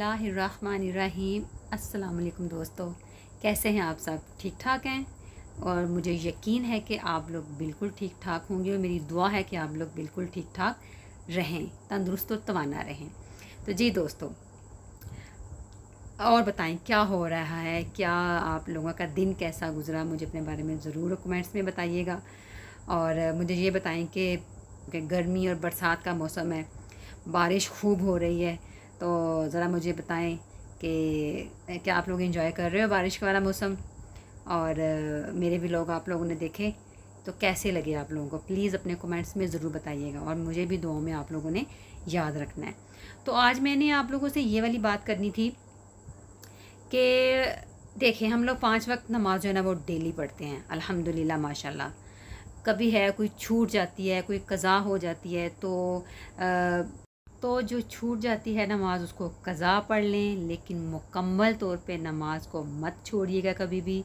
बिसमीम अल्लाम दोस्तों कैसे हैं आप सब ठीक ठाक हैं और मुझे यकीन है कि आप लोग बिल्कुल ठीक ठाक होंगे और मेरी दुआ है कि आप लोग बिल्कुल ठीक ठाक रहें तंदुरुस्त और तवाना रहें तो जी दोस्तों और बताएं क्या हो रहा है क्या आप लोगों का दिन कैसा गुजरा मुझे अपने बारे में ज़रूर कमेंट्स में बताइएगा और मुझे ये बताएँ कि गर्मी और बरसात का मौसम है बारिश खूब हो रही है तो ज़रा मुझे बताएं कि क्या आप लोग इन्जॉय कर रहे हो बारिश वाला मौसम और मेरे भी लोग आप लोगों ने देखे तो कैसे लगे आप लोगों को प्लीज़ अपने कमेंट्स में ज़रूर बताइएगा और मुझे भी दुआओं में आप लोगों ने याद रखना है तो आज मैंने आप लोगों से ये वाली बात करनी थी कि देखें हम लोग पाँच वक्त नमाज जो है ना वो डेली पढ़ते हैं अल्हम्दुलिल्लाह माशाल्लाह कभी है कोई छूट जाती है कोई कज़ा हो जाती है तो आ, तो जो छूट जाती है नमाज उसको कज़ा पढ़ लें लेकिन मुकम्मल तौर पे नमाज को मत छोड़िएगा कभी भी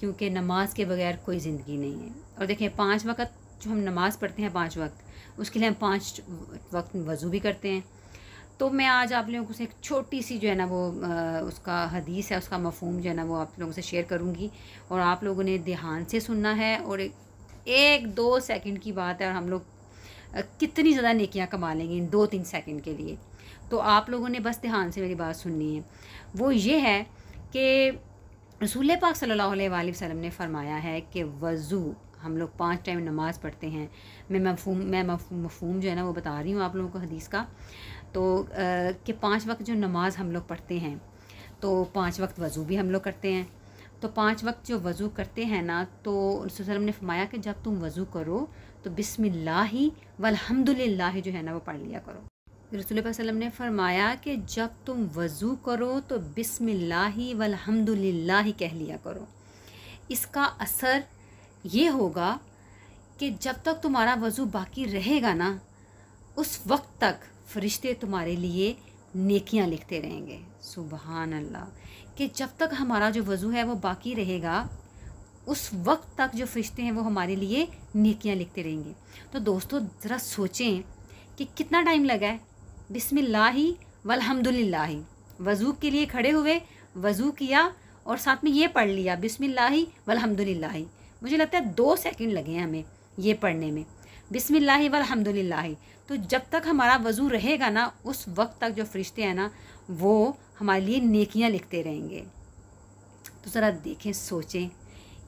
क्योंकि नमाज के बगैर कोई ज़िंदगी नहीं है और देखें पांच वक्त जो हम नमाज पढ़ते हैं पांच वक्त उसके लिए हम पांच वक्त वज़ू भी करते हैं तो मैं आज आप लोगों से एक छोटी सी जो है ना वो आ, उसका हदीस है उसका मफहम जो है ना वो आप लोगों से शेयर करूँगी और आप लोगों ने ध्यान से सुनना है और एक, एक दो सेकंड की बात है और हम लोग कितनी ज़्यादा नेकियाँ कमा लेंगे इन दो तीन सेकेंड के लिए तो आप लोगों ने बस ध्यान से मेरी बात सुननी है वो ये है कि रसूल पाक सल्लल्लाहु अलैहि वसल्लम ने फरमाया है कि वज़ू हम लोग पांच टाइम नमाज़ पढ़ते हैं मैं मफहम मैं मफहम जो है ना वो बता रही हूँ आप लोगों को हदीस का तो कि पांच वक्त जो नमाज़ हम लोग पढ़ते हैं तो पांच वक्त वज़ू भी हम लोग करते हैं तो पांच वक्त जो वज़ू करते हैं ना तो वसल्लम ने फरमाया कि जब तुम वज़ू करो तो बिसमिल्लाह वलहमदिल्ला जो है ना वो पढ़ लिया करो रसूल वसलम ने फरमाया कि जब तुम वज़ू करो तो बिसमिल्लाह वलहमदिल्ला कह लिया करो इसका असर ये होगा कि जब तक तुम्हारा वज़ू बाकी रहेगा ना उस वक्त तक फरिश्ते तुम्हारे लिए नेकियां लिखते रहेंगे सुबहान अल्लाह कि जब तक हमारा जो वज़ू है वो बाकी रहेगा उस वक्त तक जो फरिश्ते हैं वो हमारे लिए नेकियाँ लिखते रहेंगे तो दोस्तों ज़रा सोचें कि कितना टाइम लगा है बिसमिल्ला ही वज़ू के लिए खड़े हुए वज़ू किया और साथ में ये पढ़ लिया बिसमिल्ला ही मुझे लगता है दो सेकंड लगे हैं हमें ये पढ़ने में बिसमिल्ला ही तो जब तक हमारा वज़ू रहेगा ना उस वक्त तक जो फरिश्ते हैं ना वो हमारे लिए नेकियाँ लिखते रहेंगे तो ज़रा देखें सोचें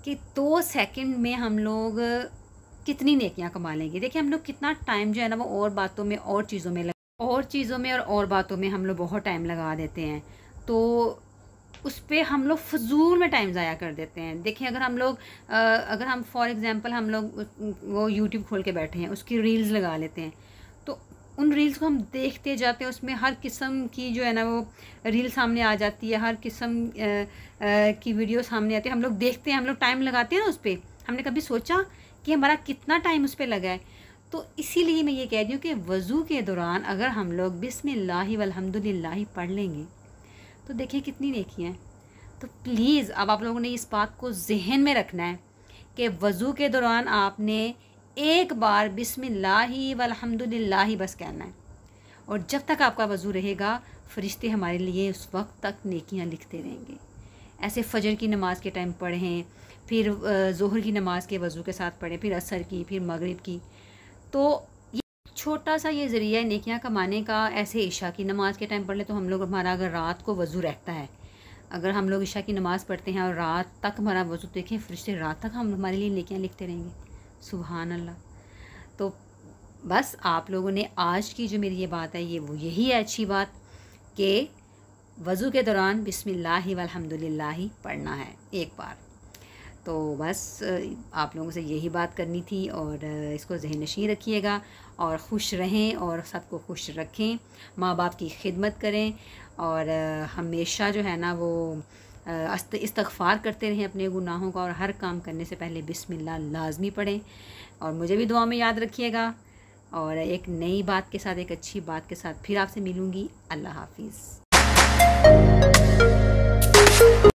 कि दो सेकंड में हम लोग कितनी नेकियां कमा लेंगे देखिए हम लोग कितना टाइम जो है ना वो और बातों में और चीज़ों में लग और चीज़ों में और और बातों में हम लोग बहुत टाइम लगा देते हैं तो उस पर हम लोग फजूल में टाइम ज़ाया कर देते हैं देखिए अगर हम लोग अगर हम फॉर एग्ज़ाम्पल हम लोग वो यूट्यूब खोल के बैठे हैं उसकी रील्स लगा लेते हैं तो उन रील्स को हम देखते जाते हैं उसमें हर किस्म की जो है ना वो रील सामने आ जाती है हर किस्म की वीडियो सामने आती है हम लोग देखते हैं हम लोग टाइम लगाते हैं ना उस पर हमने कभी सोचा कि हमारा कितना टाइम उस पर लगा है तो इसीलिए मैं ये कह रही हूँ कि वज़ू के दौरान अगर हम लोग बिसमिल्लाह वलहमदिल्ला पढ़ लेंगे तो देखिए कितनी नेकियाँ तो प्लीज़ अब आप लोगों ने इस बात को जहन में रखना है कि वज़ू के दौरान आपने एक बार बिसमिल्लाही ही बस कहना है और जब तक आपका वज़ू रहेगा फ़रिश्ते हमारे लिए उस वक्त तक नेकियां लिखते रहेंगे ऐसे फजर की नमाज़ के टाइम पढ़ें फिर जोहर की नमाज़ के वज़ू के साथ पढ़ें फिर असर की फिर मगरिब की तो ये छोटा सा ये ज़रिया नेकियां कमाने का ऐसे ईशा की नमाज़ के टाइम पढ़ लें तो हम लोग हमारा अगर रात को वज़ू रहता है अगर हम लोग ईशा की नमाज़ पढ़ते हैं और रात तक हमारा वज़ू देखें फरिश्ते रात तक हम हमारे लिए नकियाँ लिखते रहेंगे सुबहान अल्लाह तो बस आप लोगों ने आज की जो मेरी ये बात है ये वो यही है अच्छी बात कि वज़ू के दौरान बिसमिल्लाह पढ़ना है एक बार तो बस आप लोगों से यही बात करनी थी और इसको जहन नशी रखिएगा और खुश रहें और सबको खुश रखें माँ बाप की खिदमत करें और हमेशा जो है ना वो इस्तफ़ार करते रहें अपने गुनाहों का और हर काम करने से पहले बिसमिल्ला लाजमी पढ़ें और मुझे भी दुआ में याद रखिएगा और एक नई बात के साथ एक अच्छी बात के साथ फिर आपसे मिलूँगी अल्लाह हाफिज़